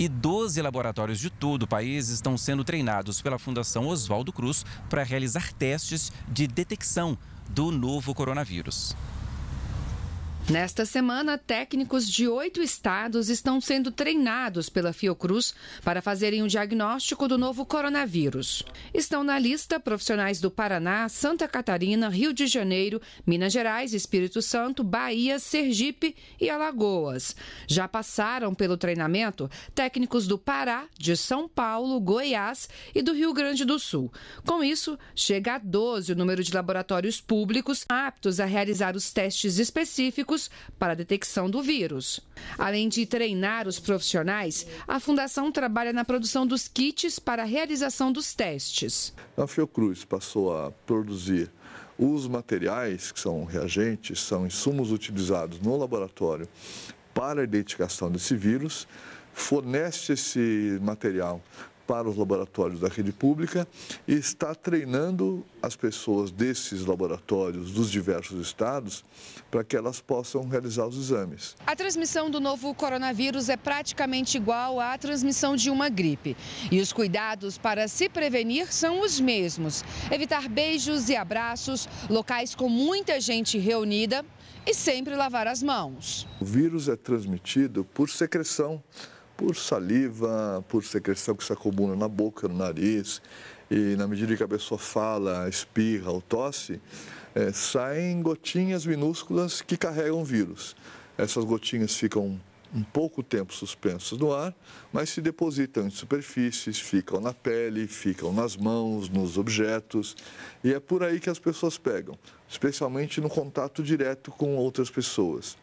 e 12 laboratórios de todo o país estão sendo treinados pela Fundação Oswaldo Cruz para realizar testes de detecção do novo coronavírus. Nesta semana, técnicos de oito estados estão sendo treinados pela Fiocruz para fazerem o diagnóstico do novo coronavírus. Estão na lista profissionais do Paraná, Santa Catarina, Rio de Janeiro, Minas Gerais, Espírito Santo, Bahia, Sergipe e Alagoas. Já passaram pelo treinamento técnicos do Pará, de São Paulo, Goiás e do Rio Grande do Sul. Com isso, chega a 12 o número de laboratórios públicos aptos a realizar os testes específicos para a detecção do vírus. Além de treinar os profissionais, a Fundação trabalha na produção dos kits para a realização dos testes. A Fiocruz passou a produzir os materiais, que são reagentes, são insumos utilizados no laboratório para a identificação desse vírus, fornece esse material para os laboratórios da rede pública e está treinando as pessoas desses laboratórios dos diversos estados para que elas possam realizar os exames. A transmissão do novo coronavírus é praticamente igual à transmissão de uma gripe. E os cuidados para se prevenir são os mesmos: evitar beijos e abraços, locais com muita gente reunida e sempre lavar as mãos. O vírus é transmitido por secreção por saliva, por secreção que se acumula na boca, no nariz, e na medida que a pessoa fala, espirra ou tosse, é, saem gotinhas minúsculas que carregam vírus. Essas gotinhas ficam um pouco tempo suspensas no ar, mas se depositam em superfícies, ficam na pele, ficam nas mãos, nos objetos, e é por aí que as pessoas pegam, especialmente no contato direto com outras pessoas.